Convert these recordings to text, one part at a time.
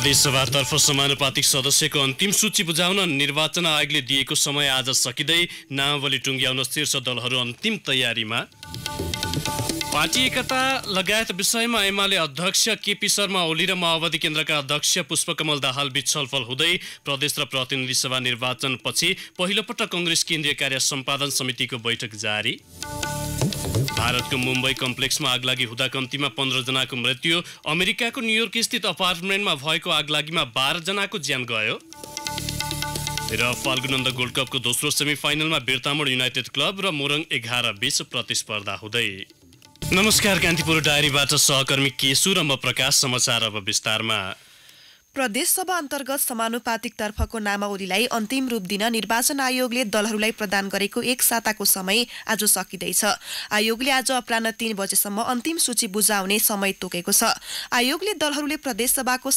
प्रदेशसभातर्फ समानुपातिक सदस्यको अन्तिम सूची बुझाउन निर्वाचन आयोगले दिएको समय आज सकिँदै नामावली टुङ्ग्याउन शीर्ष दलहरू अन्तिम तयारीमा पार्टी एकता लगायत विषयमा एमाले अध्यक्ष केपी शर्मा ओली र माओवादी केन्द्रका अध्यक्ष पुष्पकमल दाहाल बीच छलफल हुँदै प्रदेश र प्रतिनिधि सभा निर्वाचनपछि पहिलोपटक कङ्ग्रेस केन्द्रीय कार्य सम्पादन समितिको बैठक जारी भारतको मुम्बई कम्प्लेक्समा आगलागी हुँदा कम्तीमा पन्ध्रजनाको मृत्यु अमेरिकाको न्युयोर्क स्थित अपार्टमेन्टमा भएको आगलागीमा बाह्रजनाको ज्यान गयो र फाल्गुनन्द गोल्ड कपको दोस्रो सेमी फाइनलमा बिरतामोड युनाइटेड क्लब र मोरङ एघार बिच प्रतिस्पर्धा हुँदै नमस्कार कान्तिपुर डायरीबाट सहकर्मी केशु र म प्रकाश समाचार अब विस्तारमा प्रदेशसभा अन्तर्गत समानुपातिक तर्फको नामावलीलाई अन्तिम रूप दिन निर्वाचन आयोगले दलहरूलाई प्रदान गरेको एक साताको समय आज सकिँदैछ आयोगले आज अपरान्न तीन बजेसम्म अन्तिम सूची बुझाउने समय तोकेको छ आयोगले दलहरूले प्रदेशसभाको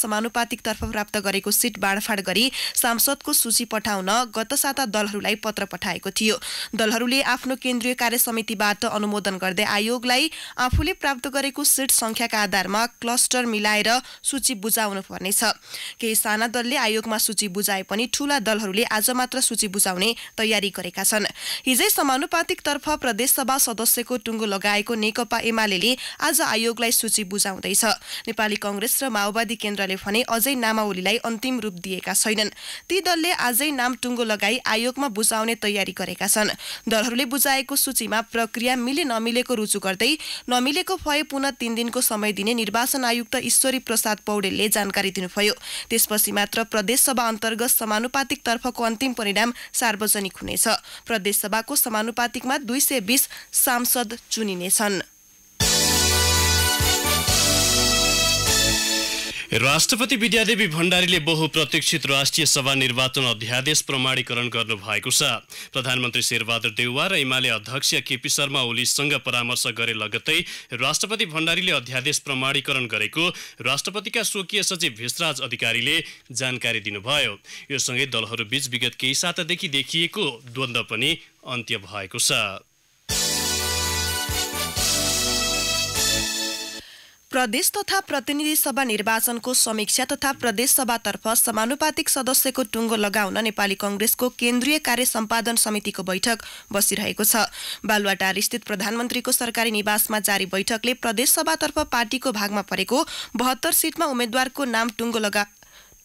तर्फ प्राप्त गरेको सिट बाँडफाँड गरी सांसदको सूची पठाउन गत साता दलहरूलाई पत्र पठाएको थियो दलहरूले आफ्नो केन्द्रीय कार्य समितिबाट अनुमोदन गर्दै आयोगलाई आफूले प्राप्त गरेको सिट संख्याका आधारमा क्लस्टर मिलाएर सूची बुझाउनु पर्नेछ केही साना दलले आयोगमा सूची बुझाए पनि ठूला दलहरूले आज मात्र सूची बुझाउने तयारी गरेका छन् हिजै समानुपातिकतर्फ प्रदेशसभा सदस्यको टुङ्गो लगाएको नेकपा एमाले आज आयोगलाई सूची बुझाउँदैछ नेपाली कंग्रेस र माओवादी केन्द्रले भने अझै नामावलीलाई अन्तिम रूप दिएका छैनन् ती दलले आजै नाम टुङ्गो लगाई आयोगमा बुझाउने तयारी गरेका छन् दलहरूले बुझाएको सूचीमा प्रक्रिया मिले नमिलेको रुजु गर्दै नमिलेको भए पुनः तीन दिनको समय दिने निर्वाचन आयुक्त ईश्वरी प्रसाद पौडेलले जानकारी दिनुभयो गर्नुभयो त्यसपछि मात्र प्रदेशसभा अन्तर्गत तर्फको अन्तिम परिणाम सार्वजनिक हुनेछ प्रदेशसभाको समानुपातिकमा दुई सय बिस सांसद चुनिनेछन् राष्ट्रपति विद्यादेवी भण्डारीले बहुप्रतीक्षित राष्ट्रिय सभा निर्वाचन अध्यादेश प्रमाणीकरण गर्नुभएको छ प्रधानमन्त्री शेरबहादुर देउवा र एमाले अध्यक्ष केपी शर्मा ओलीसँग परामर्श गरे लगत्तै राष्ट्रपति भण्डारीले अध्यादेश प्रमाणीकरण गरेको राष्ट्रपतिका स्वकीय सचिव भेषराज अधिकारीले जानकारी दिनुभयो यो सँगै दलहरूबीच विगत केही सातादेखि देखिएको द्वन्द्व पनि अन्त्य भएको छ प्रदेश तथा प्रतिनिधि सभा निर्वाचनको समीक्षा तथा प्रदेश सभातर्फ समानुपातिक सदस्यको टुङ्गो लगाउन नेपाली कङ्ग्रेसको केन्द्रीय कार्य सम्पादन समितिको बैठक बसिरहेको छ बालुवाटार स्थित प्रधानमन्त्रीको सरकारी निवासमा जारी बैठकले प्रदेश सभातर्फ पार्टीको भागमा परेको बहत्तर सीटमा उम्मेद्वारको नाम टुङ्गो लगा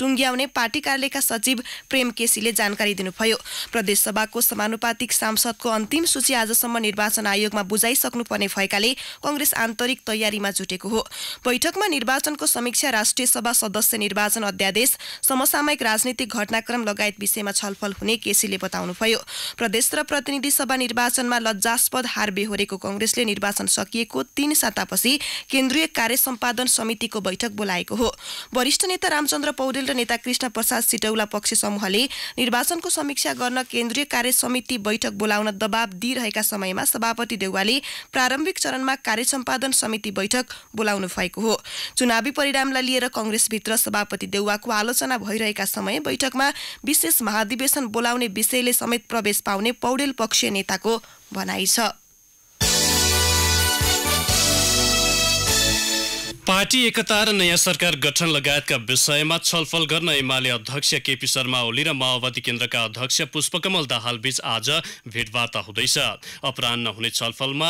टुङ्ग्याउने पार्टी कार्यालयका सचिव प्रेम केसीले जानकारी दिनुभयो प्रदेशसभाको समानुपातिक सांसदको अन्तिम सूची आजसम्म निर्वाचन आयोगमा बुझाइसक्नुपर्ने भएकाले कङ्ग्रेस आन्तरिक तयारीमा जुटेको हो बैठकमा निर्वाचनको समीक्षा राष्ट्रिय सभा सदस्य निर्वाचन अध्यादेश समसामयिक राजनीतिक घटनाक्रम लगायत विषयमा छलफल हुने केसीले बताउनुभयो प्रदेश र प्रतिनिधि सभा निर्वाचनमा लज्जास्पद हार बेहोरेको कङ्ग्रेसले निर्वाचन सकिएको तीन सातापछि केन्द्रीय कार्य सम्पादन समितिको बैठक बोलाएको हो वरिष्ठ नेता रामचन्द्र पौडेल नेता कृष्ण प्रसाद सिटौला पक्ष समूहले निर्वाचनको समीक्षा गर्न केन्द्रीय कार्य समिति बैठक बोलाउन दबाब दिइरहेका समयमा सभापति देउवाले प्रारम्भिक चरणमा कार्य सम्पादन समिति बैठक बोलाउनु भएको हो चुनावी परिणामलाई लिएर कंग्रेसभित्र सभापति देउवाको आलोचना भइरहेका समय बैठकमा विशेष महाधिवेशन बोलाउने विषयले समेत प्रवेश पाउने पौडेल पक्षीय नेताको भनाइ छ पार्टी एकता र नयाँ सरकार गठन लगायतका विषयमा छलफल गर्न एमाले अध्यक्ष केपी शर्मा ओली र माओवादी केन्द्रका अध्यक्ष पुष्पकमल दाहाल बीच आज भेटवार्ता हुँदैछ अपरान्न हुने छलफलमा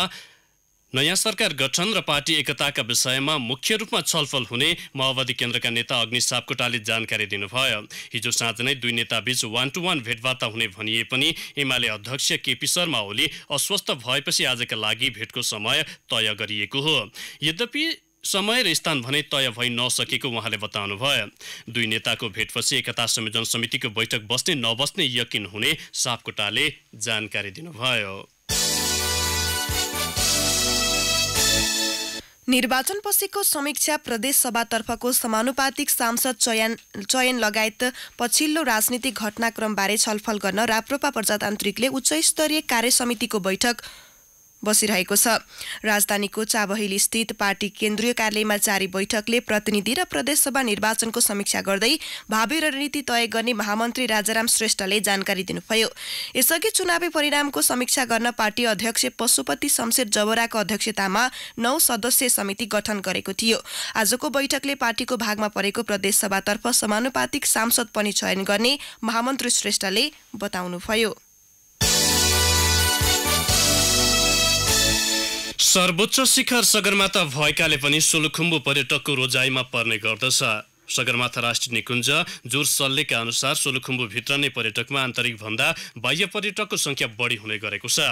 नयाँ सरकार गठन र पार्टी एकताका विषयमा मुख्य रूपमा छलफल हुने माओवादी केन्द्रका नेता अग्नि सापकोटाले जानकारी दिनुभयो हिजो साँझ नै दुई नेताबीच वान टू वान भेटवार्ता हुने भनिए पनि एमाले अध्यक्ष केपी शर्मा ओली अस्वस्थ भएपछि आजका लागि भेटको समय तय गरिएको हो यद्यपि समय र स्थान भने तय भइ नसकेको उहाँले बताउनुभयो दुई नेताको भेटपछि एकता संयोजन समितिको बैठक बस्ने नबस्ने यकिन हुने सापकोटाले जानकारी दिनुभयो निर्वाचनपछिको समीक्षा प्रदेशसभातर्फको समानुपातिक सांसद चयन चयन लगायत पछिल्लो राजनीतिक घटनाक्रमबारे छलफल गर्न राप्रपा प्रजातान्त्रिकले उच्च स्तरीय कार्यसमितिको बैठक बसिरहेको छ राजधानीको चाबहेली स्थित पार्टी केन्द्रीय कार्यालयमा जारी बैठकले प्रतिनिधि र प्रदेशसभा निर्वाचनको समीक्षा गर्दै भावी रणनीति तय गर्ने महामन्त्री राजाराम श्रेष्ठले जानकारी दिनुभयो यसअघि चुनावी परिणामको समीक्षा गर्न पार्टी अध्यक्ष पशुपति शमशेर जबराको अध्यक्षतामा नौ सदस्यीय समिति गठन गरेको थियो आजको बैठकले पार्टीको भागमा परेको प्रदेशसभातर्फ समानुपातिक सांसद पनि चयन गर्ने महामन्त्री श्रेष्ठले बताउनुभयो सर्वोच्च शिखर सगरमाथा भएकाले पनि सोलुखुम्बु पर्यटकको रोजाइमा पर्ने गर्दछ सगरमाथा राष्ट्रिय निकुञ्ज जोरसल्लेका अनुसार सोलुखुम्बुभित्र नै पर्यटकमा आन्तरिक भन्दा बाह्य पर्यटकको सङ्ख्या बढी हुने गरेको छ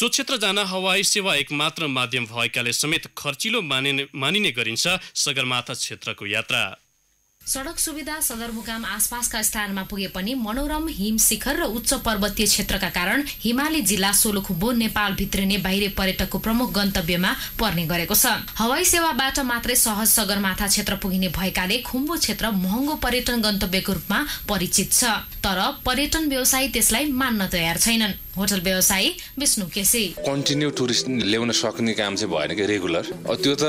सो क्षेत्र जान हवाई सेवा एकमात्र माध्यम भएकाले समेत खर्चिलो मानिने गरिन्छ सगरमाथा क्षेत्रको यात्रा सड़क सुविधा सदरमुकाम आसपासका स्थानमा पुगे पनि मनोरम हिम शिखर र उच्च पर्वतीय क्षेत्रका कारण हिमाली जिल्ला सोलुखुम्बु नेपाल भित्रिने बाहिरी पर्यटकको प्रमुख गन्तव्यमा पर्ने गरेको छ हवाई सेवाबाट मात्रै सहज सगरमाथा क्षेत्र पुगिने भएकाले खुम्बु क्षेत्र महँगो पर्यटन गन्तव्यको रूपमा परिचित छ तर पर्यटन व्यवसायी त्यसलाई मान्न तयार छैनन् होटल व्यवसायी विष्णु केसी कन्टिन्यू टुरिस्ट ल्याउन सक्ने काम चाहिँ भएन कि रेगुलर त्यो त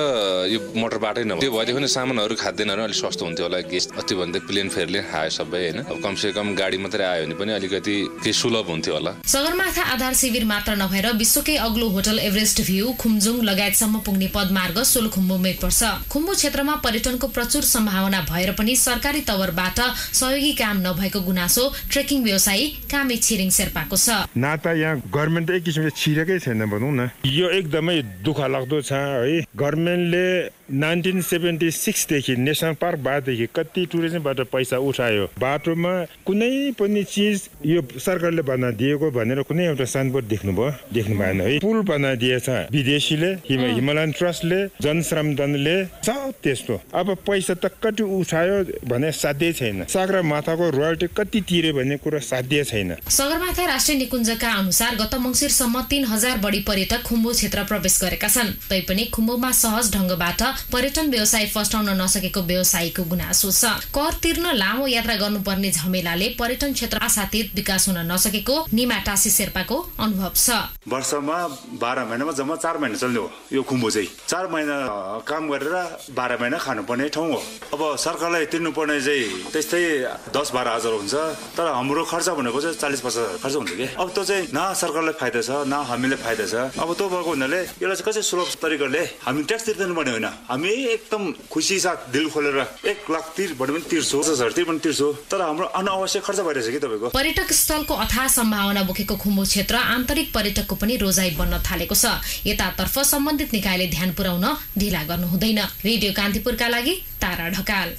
यो मोटर बाटै नभए त्यो भएदेखि सामानहरू खाद्दैनहरू अलिक सस्तो हुन्थ्यो होला गेस्ट त्योभन्दा प्लेन फेयरले आयो सबै होइन कमसे कम गाडी मात्रै आयो भने पनि अलिकति केही सुलभ हुन्थ्यो होला सगरमाथा आधार शिविर मात्र नभएर विश्वकै अग्लो होटल एभरेस्ट भ्यू खुम्जुङ लगायतसम्म पुग्ने पदमार्ग सोलखुम्बुमै पर्छ खुम्बु क्षेत्रमा पर्यटनको प्रचुर सम्भावना भएर पनि सरकारी तवरबाट सहयोगी काम नभएको गुनासो ट्रेकिङ व्यवसायी कामे छिरिङ शेर्पाको छ त यहाँ गभर्मेन्ट एक किसिमले छिरेकै छैन भनौँ न यो एकदमै दुःख लाग्दो छ है गभर्मेन्टले नाइन्टिन सेभेन्टी सिक्सदेखि नेसनल पार्क बाटदेखि कति टुरिज्मबाट पैसा उठायो बाटोमा कुनै पनि चिज यो सरकारले बनाइदिएको भनेर कुनै एउटा साइनबोर्ड देख्नुभयो देख्नु भएन है पुल बनाइदिएछ विदेशीले हिमालयन ट्रस्टले जनश्रम छ त्यस्तो अब पैसा त कति उठायो भने साध्य छैन सगरमाथाको रोयल्टी कति तिर्यो भन्ने कुरो साध्य छैन सगरमाथा राष्ट्रिय निकुञ्जका अनुसार गत मङ्सिरसम्म तिन हजार बढी पर्यटक खुम्बु क्षेत्र प्रवेश गरेका छन् तैपनि खुम्बुमा सहज ढङ्गबाट पर्यटन व्यवसाय फस्टाउन नसकेको व्यवसायीको गुनासो छ कर तिर्न लामो यात्रा गर्नुपर्ने झमेलाले पर्यटन क्षेत्र आशातीत विकास हुन नसकेको निमा टासी शेर्पाको अनुभव छ वर्षमा बाह्र महिनामा जम्मा चार महिना चल्ने हो यो खुम्बु चाहिँ चार महिना काम गरेर बाह्र महिना खानुपर्ने ठाउँ हो अब सरकारलाई तिर्नुपर्ने चाहिँ त्यस्तै दस बाह्र हजार हुन्छ तर हाम्रो खर्च भनेको चाहिँ चालिस पचास हजार खर्च हुन्छ कि अब त्यो चाहिँ न सरकारलाई फाइदा छ न हामीले फाइदा छ अब त्यो भएको हुनाले यसलाई चाहिँ कसरी सुलभ तरिकाले हामी ट्याक्स तिर्दिनु पर्ने होइन हामी एकदम खुसी साथ दिल खोलेर एक लाख तिर भने पनि तिर्छौँ पचास हजार तिर पनि तिर्छौँ तर हाम्रो अनावश्यक खर्च भइरहेछ कि तपाईँको पर्यटक स्थलको अथा सम्भावना बोकेको खुम्बु क्षेत्र आन्तरिक पर्यटकको पनि रोजाई बन्न थालेको छ यतातर्फ सम्बन्धित निकायले ध्यान पुर्याउन ढिला गर्नु हुँदैन रेडियो कान्तिपुरका लागि तारा ढकाल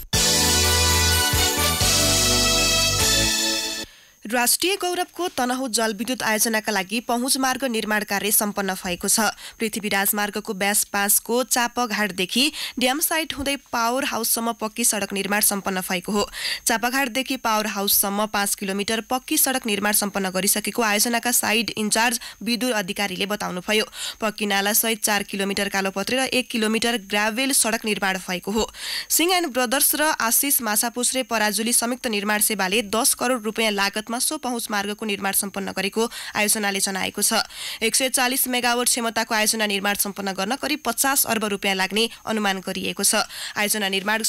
राष्ट्रिय गौरवको तनहु जलविद्युत आयोजनाका लागि पहुँच मार्ग निर्माण कार्य सम्पन्न भएको छ पृथ्वी राजमार्गको ब्यास पासको चापाघाटदेखि ड्याम साइट हुँदै पावर हाउससम्म पक्की सडक निर्माण सम्पन्न भएको हो चापाघाटदेखि पावर हाउससम्म पाँच किलोमिटर पक्की सडक निर्माण सम्पन्न गरिसकेको आयोजनाका साइड इन्चार्ज विदुर अधिकारीले बताउनुभयो पक्की नालासहित चार किलोमिटर कालोपत्रे र एक किलोमिटर ग्राभेल सडक निर्माण भएको हो सिंह एन्ड ब्रदर्स र आशिष माछापुस्रे पराजुली संयुक्त निर्माण सेवाले दस करोड रुपियाँ लागतमा सो पहुँच मार्गको निर्माण सम्पन्न गरेको आयोजनाले जनाएको छ एक सय चालिस मेगावट क्षमताको आयोजना निर्माण सम्पन्न गर्न करिब पचास अर्ब रुपियाँ लाग्ने अनुमान गरिएको छ आयोजना निर्माण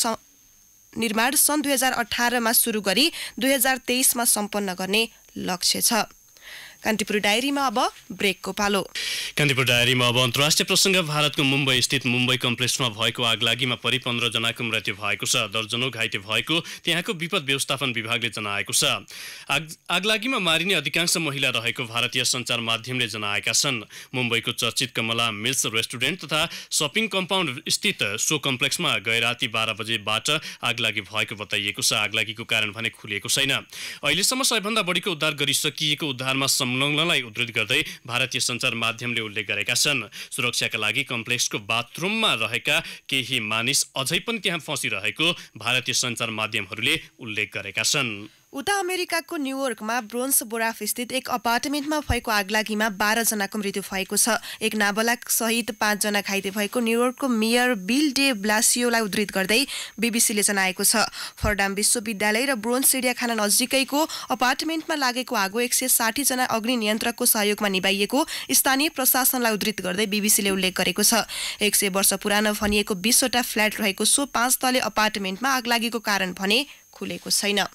निर्माण सन् दुई हजार अठारमा सुरु गरी दुई हजार तेइसमा सम्पन्न गर्ने लक्ष्य छ कान्तिपुर डायरीमा अब ब्रेकको पालो कान्तिपुर डायरीमा अब अन्तर्राष्ट्रिय प्रसङ्ग भारतको मुम्बई स्थित मुम्बई कम्प्लेक्समा भएको आगलागीमा परि पन्ध्रजनाको मृत्यु भएको छ दर्जनौ घाइते भएको त्यहाँको विपद व्यवस्थापन विभागले जनाएको छ आग आगलागीमा मारिने अधिकांश महिला रहेको भारतीय सञ्चार माध्यमले जनाएका छन् मुम्बईको चर्चित कमला मिल्स रेस्टुरेन्ट तथा सपिङ कम्पाउन्ड स्थित सो कम्प्लेक्समा गए राति बाह्र बजेबाट आगलागी भएको बताइएको छ आगलागीको कारण भने खुलिएको छैन अहिलेसम्म सबैभन्दा बढीको उद्धार गरिसकिएको उद्धारमा संलग्नलाई उद्धृत गर्दै भारतीय सञ्चार माध्यमले उल्लेख गरेका छन् सुरक्षाका लागि कम्प्लेक्सको बाथरुममा रहेका केही मानिस अझै पनि त्यहाँ फँसिरहेको भारतीय सञ्चार माध्यमहरूले उल्लेख गरेका छन् उता अमेरिकाको न्युयोर्कमा ब्रोन्स बोराफस्थित एक अपार्टमेन्टमा भएको आगलागीमा बाह्रजनाको मृत्यु भएको छ एक नाबालक सहित पाँचजना घाइते भएको न्युयोर्कको मेयर बिल डे ब्लासियोलाई उद्धित गर्दै बिबिसीले जनाएको छ फर्डाम विश्वविद्यालय र ब्रोन्स चिडियाखाना नजिकैको अपार्टमेन्टमा लागेको आगो एक सय साठीजना अग्नि नियन्त्रकको सहयोगमा निभाइएको स्थानीय प्रशासनलाई उद्धृत गर्दै बिबिसीले उल्लेख गरेको छ एक सय वर्ष पुरानो भनिएको बिसवटा फ्ल्याट रहेको सो पाँच तले अपार्टमेन्टमा आग कारण भने खुलेको छैन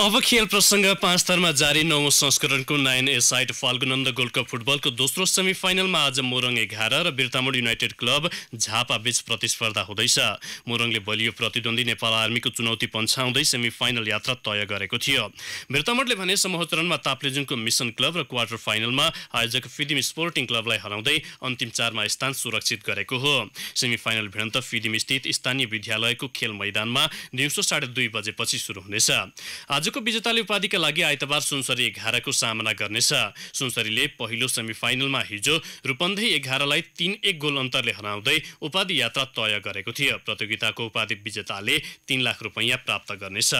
अब खेल प्रसङ्ग पाँच थरमा जारी नौ संस्करणको nine a side Falgunanda gold cup फुटबलको दोस्रो सेमी फाइनलमा आज मोरङ एघार र बिर्तामोड युनाइटेड क्लब झापा बीच प्रतिस्पर्धा हुँदैछ मोरङले बलियो प्रतिद्वन्दी नेपाल आर्मीको चुनौती पन्छाउँदै सेमी फाइनल यात्रा तय गरेको थियो बिर्तामोडले भने समूह चरणमा ताप्लेजुङको मिसन क्लब र क्वार्टर फाइनलमा आयोजक फिदिम स्पोर्टिङ क्लबलाई हराउँदै अन्तिम चारमा स्थान सुरक्षित गरेको हो सेमी फाइनल भिडन्त फिदिम स्थित स्थानीय विद्यालयको खेल मैदानमा दिउँसो साढे दुई बजेपछि सुरु हुनेछ आजको विजेताले उपाधिका लागि आइतबार सुनसरी एघारको सामना गर्नेछ सुनसरीले पहिलो सेमिफाइनलमा फाइनलमा हिजो रूपन्देही एघारलाई तीन एक गोल अन्तरले हराउँदै उपाधि यात्रा तय गरेको थियो प्रतियोगिताको उपाधि विजेताले तीन लाख रुपैयाँ प्राप्त गर्नेछ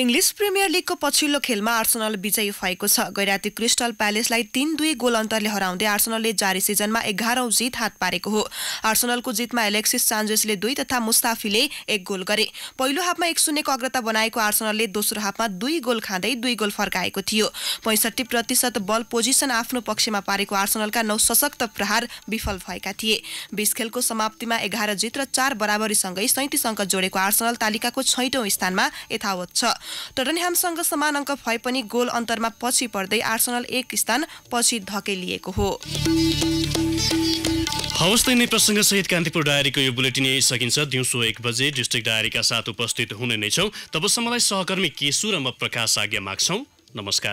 इङ्ग्लिस प्रिमियर लिगको पछिल्लो खेलमा आर्सनल विजयी भएको छ गैराती क्रिस्टल प्यालेसलाई तीन दुई गोल अन्तरले हराउँदै आर्सनलले जारी सिजनमा एघारौँ जित हात पारेको हो आर्सनलको जितमा एलेक्सिस चान्जेसले दुई तथा मुस्ताफीले एक गोल गरे पहिलो हाफमा एक शून्यको अग्रता बनाएको आर्सनलले दोस्रो हाफमा दुई गोल खाँदै दुई गोल फर्काएको थियो पैँसठी प्रतिशत बल पोजिसन आफ्नो पक्षमा पारेको आर्सनलका नौ सशक्त प्रहार विफल भएका थिए बिस खेलको समाप्तिमा एघार जित र चार बराबरीसँगै सैँतिस अङ्क जोडेको आर्सनल तालिकाको छैटौँ स्थानमा यथावत छ टटनह्यामसँग समान अङ्क भए पनि गोल अन्तरमा पछि पर्दै आर्सनल एक स्थान पछि धकेलिएको हो हवस् त यिनै प्रसङ्गसहित कान्तिपुर डायरीको यो बुलेटिन यही सकिन्छ दिउँसो एक बजे डिस्ट्रिक्ट डायरीका साथ उपस्थित हुने नै छौँ तबसम्मलाई सहकर्मी केशु र म प्रकाश आज्ञा माग्छौँ नमस्कार